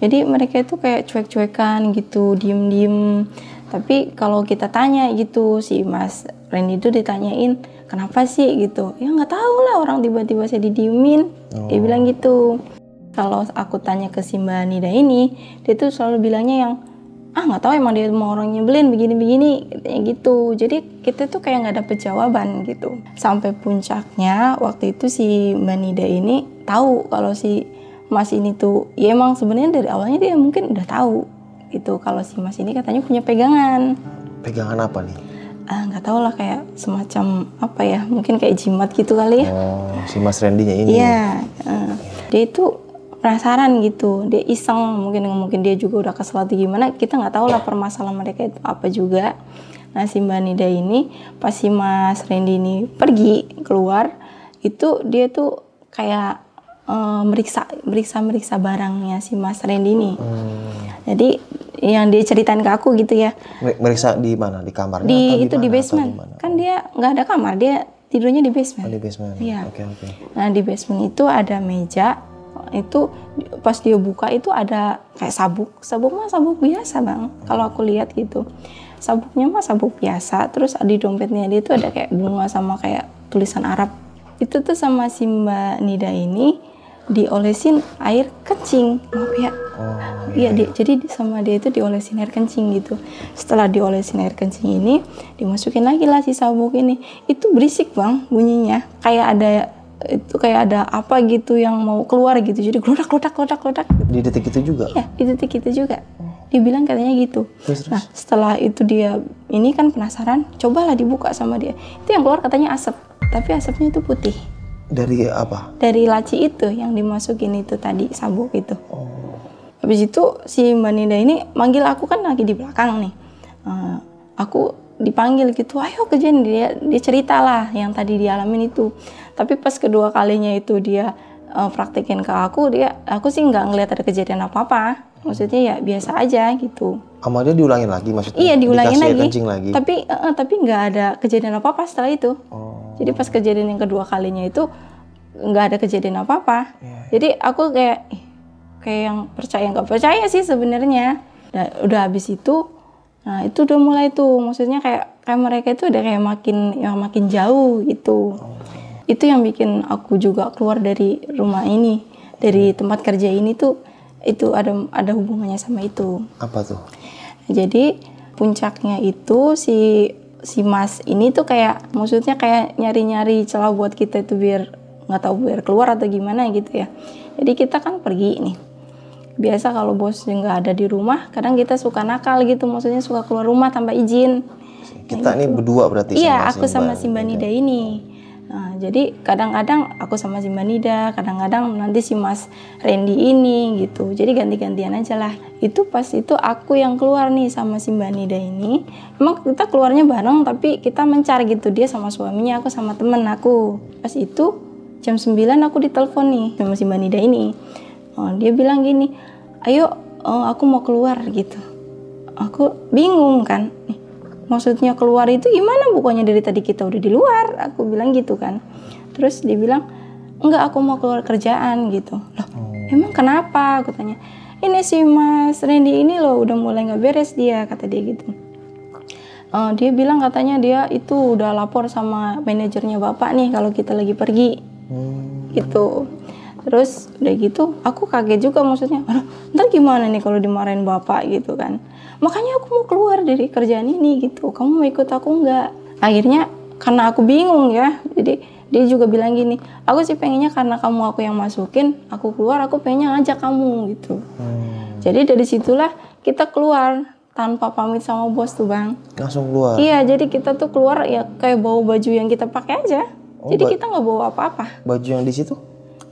jadi mereka itu kayak cuek-cuekan gitu diem-diem tapi kalau kita tanya gitu si Mas Reni itu ditanyain kenapa sih gitu ya nggak tahu lah orang tiba-tiba saya didiemin oh. dia bilang gitu kalau aku tanya ke si mbak Nida ini dia tuh selalu bilangnya yang ah nggak tahu emang dia mau orang nyebelin begini-begini gitu jadi kita tuh kayak nggak dapet jawaban gitu sampai puncaknya waktu itu si mbak Nida ini tahu kalau si Mas ini tuh ya emang sebenarnya dari awalnya dia mungkin udah tahu gitu kalau si Mas ini katanya punya pegangan pegangan apa nih ah nggak tahu lah kayak semacam apa ya mungkin kayak jimat gitu kali ya oh, si Mas nya ini iya uh, dia itu penasaran gitu dia iseng mungkin mungkin dia juga udah kesel atau gimana kita nggak tahu lah permasalahan mereka itu apa juga nah si mbak Nida ini pas si mas Randy ini pergi keluar itu dia tuh kayak eh, meriksa meriksa meriksa barangnya si mas Randy ini hmm. jadi yang dia ceritain ke aku gitu ya meriksa di mana di kamarnya di itu di basement kan oh. dia nggak ada kamar dia tidurnya di basement oh, di basement iya okay, okay. nah di basement itu ada meja itu pas dia buka itu ada kayak sabuk sabuk mah sabuk biasa bang kalau aku lihat gitu sabuknya mah sabuk biasa terus di dompetnya dia itu ada kayak bunga sama kayak tulisan Arab itu tuh sama si Mbak Nida ini diolesin air kencing maaf ya oh, iya, iya dia, iya. jadi sama dia itu diolesin air kencing gitu setelah diolesin air kencing ini dimasukin lagi lah si sabuk ini itu berisik bang bunyinya kayak ada itu kayak ada apa gitu yang mau keluar gitu jadi keluar keluar keluar keluar di detik itu juga iya di detik itu juga dibilang katanya gitu terus, terus. nah setelah itu dia ini kan penasaran cobalah dibuka sama dia itu yang keluar katanya asap tapi asapnya itu putih dari apa dari laci itu yang dimasukin itu tadi sabuk itu oh. habis itu si mbak Nida ini manggil aku kan lagi di belakang nih uh, aku dipanggil gitu ayo kerjain dia dia cerita lah yang tadi dialamin itu tapi pas kedua kalinya itu dia uh, praktekin ke aku dia aku sih nggak ngelihat ada kejadian apa apa maksudnya ya biasa aja gitu sama dia diulangin lagi maksudnya iya diulangin lagi. lagi tapi uh, tapi nggak ada kejadian apa apa setelah itu oh. jadi pas kejadian yang kedua kalinya itu nggak ada kejadian apa apa iya, yeah, yeah. jadi aku kayak kayak yang percaya nggak percaya sih sebenarnya nah, udah habis itu nah itu udah mulai tuh maksudnya kayak kayak mereka itu udah kayak makin ya makin jauh gitu oh itu yang bikin aku juga keluar dari rumah ini dari hmm. tempat kerja ini tuh itu ada ada hubungannya sama itu apa tuh jadi puncaknya itu si si mas ini tuh kayak maksudnya kayak nyari nyari celah buat kita itu biar nggak tahu biar keluar atau gimana gitu ya jadi kita kan pergi nih biasa kalau bos nggak ada di rumah kadang kita suka nakal gitu maksudnya suka keluar rumah tanpa izin kita nah, gitu. nih berdua berarti iya sama aku Simba. sama Simba Nida ini Nah, jadi kadang-kadang aku sama si Mbak kadang-kadang nanti si Mas Randy ini gitu. Jadi ganti-gantian aja lah. Itu pas itu aku yang keluar nih sama si Mbak ini. Emang kita keluarnya bareng tapi kita mencar gitu. Dia sama suaminya, aku sama temen aku. Pas itu jam 9 aku ditelepon nih sama si Mbak ini. Oh, dia bilang gini, ayo oh, aku mau keluar gitu. Aku bingung kan. Nih, maksudnya keluar itu gimana bukannya dari tadi kita udah di luar aku bilang gitu kan terus dia bilang enggak aku mau keluar kerjaan gitu loh oh. emang kenapa aku tanya ini si mas Randy ini loh udah mulai nggak beres dia kata dia gitu uh, dia bilang katanya dia itu udah lapor sama manajernya bapak nih kalau kita lagi pergi hmm. gitu terus udah gitu aku kaget juga maksudnya ntar gimana nih kalau dimarahin bapak gitu kan makanya aku mau keluar dari kerjaan ini gitu kamu mau ikut aku nggak akhirnya karena aku bingung ya jadi dia juga bilang gini aku sih pengennya karena kamu aku yang masukin aku keluar aku pengennya ngajak kamu gitu hmm. jadi dari situlah kita keluar tanpa pamit sama bos tuh bang langsung keluar iya jadi kita tuh keluar ya kayak bawa baju yang kita pakai aja oh, jadi kita nggak bawa apa-apa baju yang di situ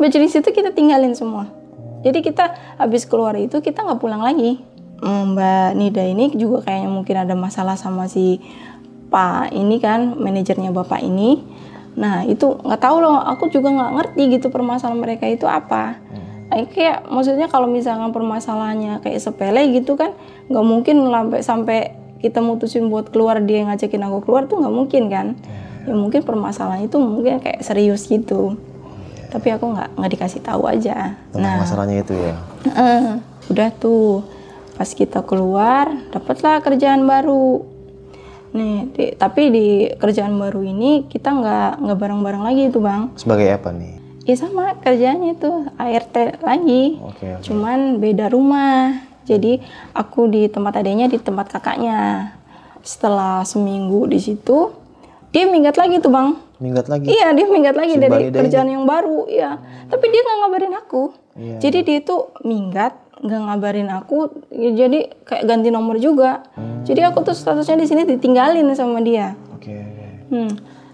baju di situ kita tinggalin semua oh. jadi kita habis keluar itu kita nggak pulang lagi Eh, Mbak Nida ini juga kayaknya mungkin ada masalah sama si Pak ini kan manajernya Bapak ini. Nah itu nggak tahu loh, aku juga nggak ngerti gitu permasalahan mereka itu apa. Hmm. Eh, kayak maksudnya kalau misalkan permasalahannya kayak sepele gitu kan, nggak mungkin sampai sampai kita mutusin buat keluar dia ngajakin aku keluar tuh nggak mungkin kan. Hmm. Ya mungkin permasalahan itu mungkin kayak serius gitu. Hmm. Tapi aku nggak nggak dikasih tahu aja. Tentang nah, masalahnya itu ya. Uh, udah tuh pas kita keluar dapatlah kerjaan baru nih di, tapi di kerjaan baru ini kita nggak nggak bareng-bareng lagi itu bang sebagai apa nih ya sama kerjanya itu ART lagi okay, okay. cuman beda rumah jadi aku di tempat adanya di tempat kakaknya setelah seminggu di situ dia minggat lagi tuh bang minggat lagi iya dia minggat lagi dari kerjaan yang baru iya hmm. tapi dia nggak ngabarin aku Yeah. jadi dia itu minggat nggak ngabarin aku ya jadi kayak ganti nomor juga hmm. jadi aku tuh statusnya di sini ditinggalin sama dia okay, hmm.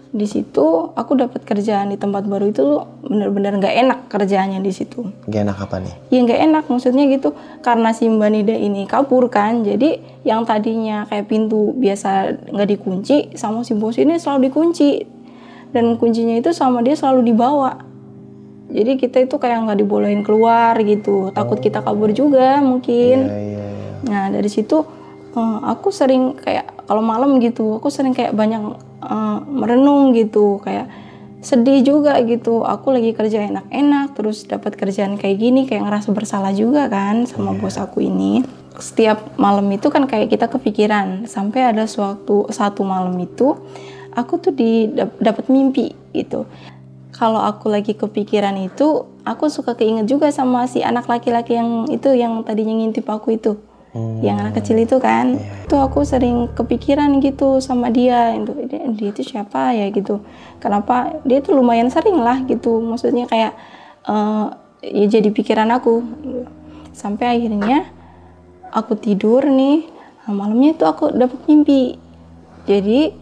di situ aku dapat kerjaan di tempat baru itu benar-benar nggak enak kerjaannya di situ nggak enak apa nih ya nggak enak maksudnya gitu karena si mbak Nida ini kabur kan jadi yang tadinya kayak pintu biasa nggak dikunci sama si bos ini selalu dikunci dan kuncinya itu sama dia selalu dibawa jadi kita itu kayak nggak dibolehin keluar gitu takut kita oh. kabur juga mungkin yeah, yeah, yeah. nah dari situ uh, aku sering kayak kalau malam gitu aku sering kayak banyak uh, merenung gitu kayak sedih juga gitu aku lagi kerja enak-enak terus dapat kerjaan kayak gini kayak ngerasa bersalah juga kan sama yeah. bos aku ini setiap malam itu kan kayak kita kepikiran sampai ada suatu satu malam itu aku tuh didapat dapat mimpi gitu kalau aku lagi kepikiran itu aku suka keinget juga sama si anak laki-laki yang itu yang tadinya ngintip aku itu hmm. yang anak kecil itu kan yeah. Itu aku sering kepikiran gitu sama dia itu dia, itu siapa ya gitu kenapa dia itu lumayan sering lah gitu maksudnya kayak uh, ya jadi pikiran aku sampai akhirnya aku tidur nih malamnya itu aku dapat mimpi jadi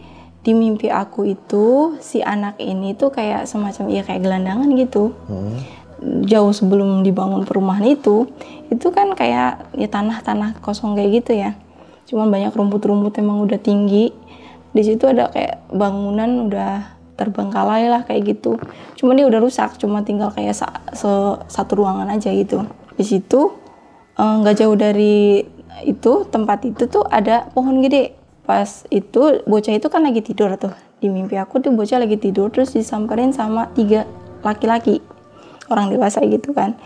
di mimpi aku itu si anak ini tuh kayak semacam ya kayak gelandangan gitu. Hmm. Jauh sebelum dibangun perumahan itu, itu kan kayak ya tanah-tanah kosong kayak gitu ya. Cuman banyak rumput-rumput emang udah tinggi. Di situ ada kayak bangunan udah terbengkalai lah kayak gitu. cuman dia udah rusak, cuma tinggal kayak sa se satu ruangan aja gitu. Di situ eh, nggak eh, jauh dari itu tempat itu tuh ada pohon gede pas itu bocah itu kan lagi tidur tuh di mimpi aku tuh bocah lagi tidur terus disamperin sama tiga laki-laki orang dewasa gitu kan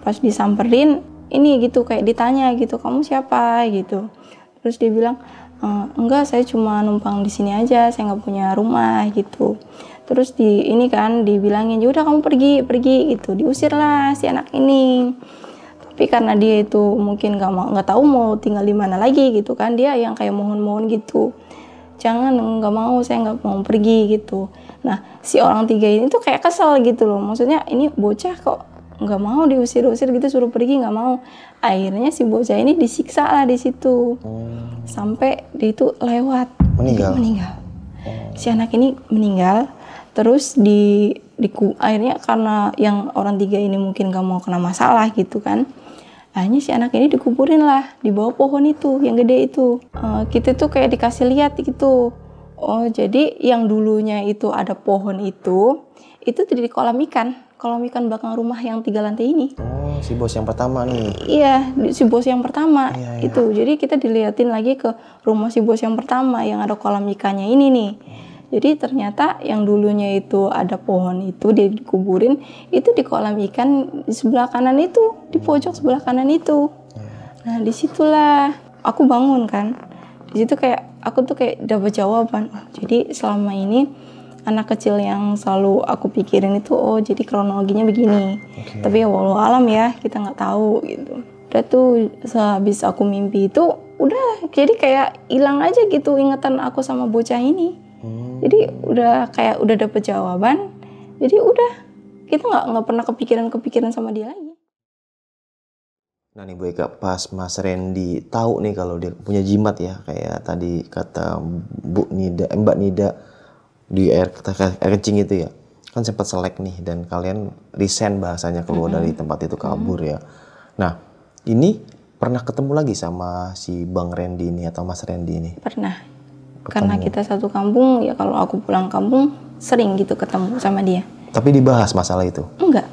pas disamperin ini gitu kayak ditanya gitu kamu siapa gitu terus dia bilang e, enggak saya cuma numpang di sini aja saya nggak punya rumah gitu terus di ini kan dibilangin juga ya kamu pergi pergi gitu diusirlah si anak ini tapi karena dia itu mungkin nggak mau nggak tahu mau tinggal di mana lagi gitu kan dia yang kayak mohon-mohon gitu jangan nggak mau saya nggak mau pergi gitu nah si orang tiga ini tuh kayak kesel gitu loh maksudnya ini bocah kok nggak mau diusir-usir gitu suruh pergi nggak mau akhirnya si bocah ini disiksa lah di situ oh. sampai dia itu lewat meninggal dia meninggal oh. si anak ini meninggal terus di di akhirnya karena yang orang tiga ini mungkin gak mau kena masalah gitu kan Akhirnya si anak ini dikuburin lah di bawah pohon itu yang gede itu. Uh, kita tuh kayak dikasih lihat gitu. Oh jadi yang dulunya itu ada pohon itu, itu tuh di kolam ikan. Kolam ikan belakang rumah yang tiga lantai ini. Oh si bos yang pertama nih. Iya si bos yang pertama iya, iya, itu. Jadi kita diliatin lagi ke rumah si bos yang pertama yang ada kolam ikannya ini nih. Hmm. Jadi ternyata yang dulunya itu ada pohon itu dia dikuburin itu di kolam ikan di sebelah kanan itu, di pojok sebelah kanan itu. Hmm. Nah, disitulah aku bangun kan. Di situ kayak aku tuh kayak dapat jawaban. Oh, jadi selama ini anak kecil yang selalu aku pikirin itu oh jadi kronologinya begini. Okay. Tapi ya walau alam ya, kita nggak tahu gitu. Udah tuh sehabis aku mimpi itu udah jadi kayak hilang aja gitu ingatan aku sama bocah ini Oh. Jadi udah kayak udah dapet jawaban. Jadi udah kita nggak nggak pernah kepikiran-kepikiran sama dia lagi. Nah nih Bu Eka, pas Mas Randy tahu nih kalau dia punya jimat ya, kayak tadi kata Bu Nida, eh, Mbak Nida di air, air kencing itu ya, kan sempat selek nih dan kalian resign bahasanya keluar -hmm. dari tempat itu kabur -hmm. ya. Nah ini pernah ketemu lagi sama si Bang Randy ini atau Mas Randy ini? Pernah ketemu. karena kita satu kampung ya kalau aku pulang kampung sering gitu ketemu sama dia tapi dibahas masalah itu enggak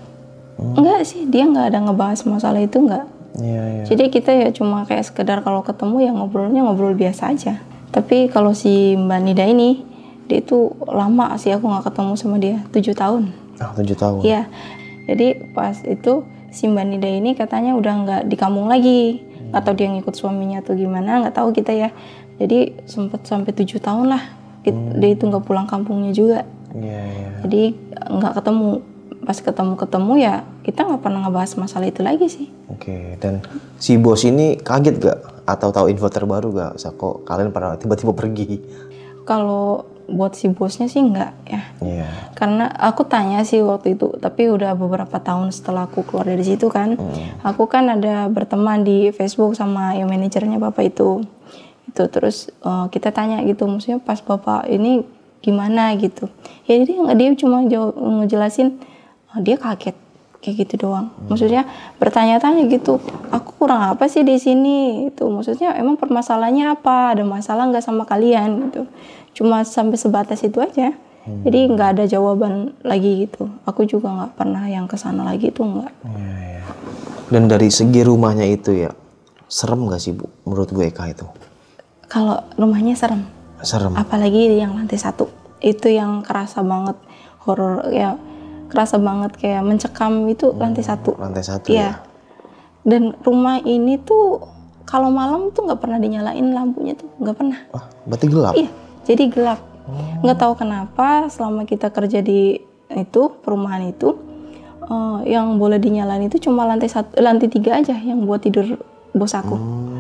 hmm. enggak sih dia nggak ada ngebahas masalah itu enggak ya, ya. jadi kita ya cuma kayak sekedar kalau ketemu ya ngobrolnya ngobrol biasa aja tapi kalau si mbak Nida ini dia itu lama sih aku nggak ketemu sama dia tujuh tahun ah tujuh tahun iya jadi pas itu si mbak Nida ini katanya udah nggak di kampung lagi hmm. atau dia ngikut suaminya atau gimana nggak tahu kita ya jadi sempet sampai tujuh tahun lah hmm. dia itu nggak pulang kampungnya juga yeah, yeah. jadi eh, nggak ketemu pas ketemu ketemu ya kita nggak pernah ngebahas masalah itu lagi sih oke okay. dan si bos ini kaget gak atau tahu info terbaru gak Sako kalian pernah tiba-tiba pergi kalau buat si bosnya sih enggak ya. Yeah. Karena aku tanya sih waktu itu, tapi udah beberapa tahun setelah aku keluar dari situ kan, mm. aku kan ada berteman di Facebook sama yang manajernya bapak itu gitu terus uh, kita tanya gitu maksudnya pas bapak ini gimana gitu ya jadi dia cuma jauh ngejelasin uh, dia kaget kayak gitu doang hmm. maksudnya bertanya-tanya gitu aku kurang apa sih di sini itu maksudnya emang permasalahannya apa ada masalah nggak sama kalian gitu cuma sampai sebatas itu aja hmm. jadi nggak ada jawaban lagi gitu aku juga nggak pernah yang kesana lagi tuh nggak ya, dan dari segi rumahnya itu ya serem gak sih bu menurut gue Eka itu kalau rumahnya serem. Serem. Apalagi yang lantai satu itu yang kerasa banget horor ya kerasa banget kayak mencekam itu hmm, lantai satu. Lantai satu. Iya. Ya. Dan rumah ini tuh kalau malam tuh nggak pernah dinyalain lampunya tuh nggak pernah. Wah, berarti gelap. Iya, jadi gelap. Hmm. Nggak hmm. tahu kenapa selama kita kerja di itu perumahan itu uh, yang boleh dinyalain itu cuma lantai satu, lantai tiga aja yang buat tidur bos aku. Hmm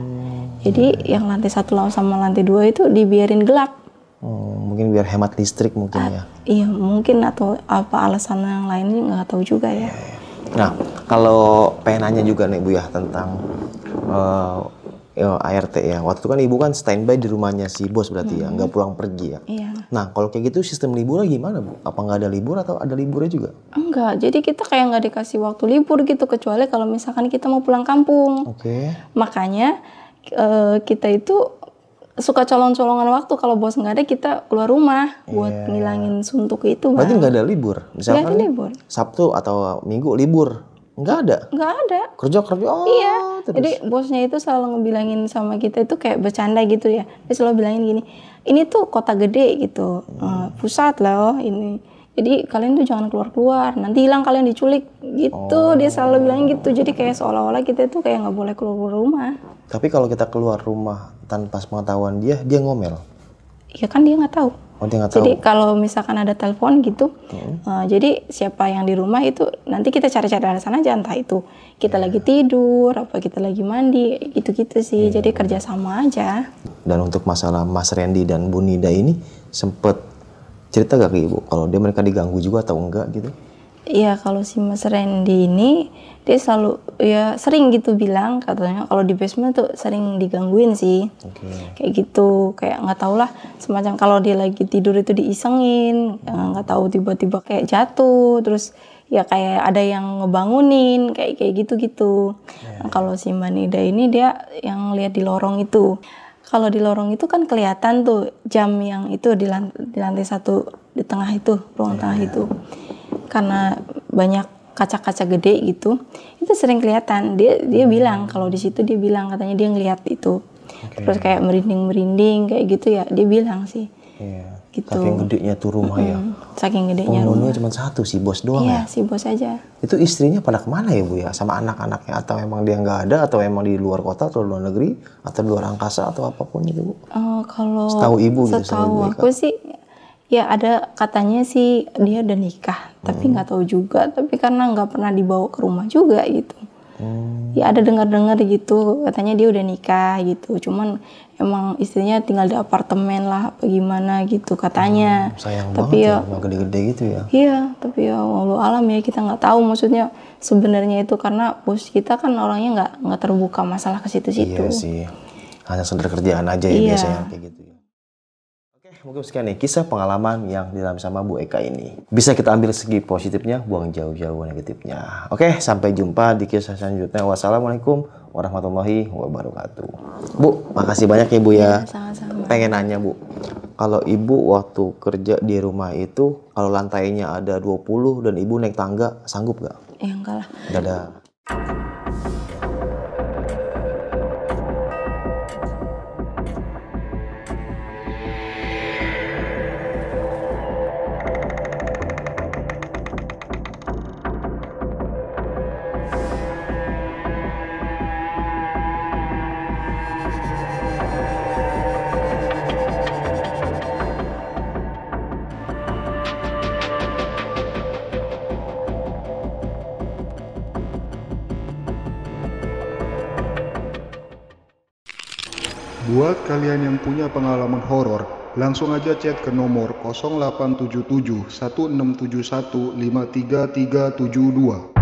jadi yang lantai satu lawan sama lantai dua itu dibiarin gelap. Hmm, mungkin biar hemat listrik mungkin At, ah, ya. Iya mungkin atau apa alasan yang lain nggak tahu juga ya. Iya, iya. Nah kalau pengen nanya juga nih bu ya tentang uh, eh, ART ya, ya. Waktu itu kan ibu kan standby di rumahnya si bos berarti hmm. ya, mm-hmm. nggak pulang pergi ya. Iya. Nah kalau kayak gitu sistem liburnya gimana bu? Apa nggak ada libur atau ada liburnya juga? Enggak, jadi kita kayak nggak dikasih waktu libur gitu kecuali kalau misalkan kita mau pulang kampung. Oke. Okay. Makanya Eh, kita itu suka colong-colongan waktu kalau bos nggak ada kita keluar rumah yeah. buat iya. ngilangin suntuk itu. Berarti nggak ada libur, misalkan gak ada libur. Sabtu atau Minggu libur nggak ada nggak ada kerja kerja oh iya terus. jadi bosnya itu selalu ngebilangin sama kita itu kayak bercanda gitu ya dia selalu bilangin gini ini tuh kota gede gitu hmm. uh, pusat loh ini jadi kalian tuh jangan keluar-keluar nanti hilang kalian diculik gitu oh. dia selalu oh. bilang gitu jadi kayak seolah-olah kita tuh kayak nggak boleh keluar rumah tapi kalau kita keluar rumah tanpa pengetahuan dia dia ngomel ya kan dia nggak tahu oh, dia gak jadi kalau misalkan ada telepon gitu hmm. uh, jadi siapa yang di rumah itu nanti kita cari-cari alasan aja entah itu kita yeah. lagi tidur apa kita lagi mandi gitu-gitu sih yeah. jadi kerjasama aja dan untuk masalah Mas Randy dan Bu Nida ini sempet cerita gak ke ibu kalau dia mereka diganggu juga atau enggak gitu? Iya kalau si Mas Randy ini dia selalu ya sering gitu bilang katanya kalau di basement tuh sering digangguin sih okay. kayak gitu kayak nggak tau lah semacam kalau dia lagi tidur itu diisengin ya, nggak tahu tiba-tiba kayak jatuh terus ya kayak ada yang ngebangunin kayak kayak gitu gitu iya, yeah. nah, iya. kalau si Manida ini dia yang lihat di lorong itu kalau di lorong itu kan kelihatan tuh jam yang itu di, lantai, di lantai satu di tengah itu ruang tengah iya. itu karena banyak kaca-kaca gede gitu itu sering kelihatan dia dia hmm. bilang kalau di situ dia bilang katanya dia ngelihat itu okay. terus kayak merinding merinding kayak gitu ya dia bilang sih yeah gitu. Saking gedenya tuh rumah mm -hmm. ya. Saking gedenya Penghuninya cuma satu, si bos doang iya, ya? si bos aja. Itu istrinya pada kemana ya Bu ya? Sama anak-anaknya atau memang dia nggak ada atau memang di luar kota atau luar negeri atau luar angkasa atau apapun itu Bu? Oh, kalau setahu Ibu setahu gitu. Setahu ya, aku sih ya ada katanya sih dia udah nikah, tapi nggak hmm. tahu juga. Tapi karena nggak pernah dibawa ke rumah juga gitu. Oh. Ya ada dengar-dengar gitu katanya dia udah nikah gitu. Cuman emang istrinya tinggal di apartemen lah apa gimana gitu katanya. Hmm, sayang tapi banget ya, ya gede-gede gitu ya. Iya, tapi ya walau alam ya kita nggak tahu maksudnya sebenarnya itu karena bos kita kan orangnya nggak nggak terbuka masalah ke situ-situ. Iya sih. Hanya sekedar kerjaan aja ya iya. biasanya kayak gitu ya mungkin sekian nih kisah pengalaman yang dalam sama Bu Eka ini. Bisa kita ambil segi positifnya, buang jauh-jauh negatifnya. Oke, sampai jumpa di kisah selanjutnya. Wassalamualaikum warahmatullahi wabarakatuh. Bu, makasih banyak ya Bu ya. sangat iya, sama Pengen nanya Bu, kalau Ibu waktu kerja di rumah itu, kalau lantainya ada 20 dan Ibu naik tangga, sanggup nggak? Ya enggak lah. Dadah. ada. kalian yang punya pengalaman horor, langsung aja chat ke nomor 0877 1671 53372.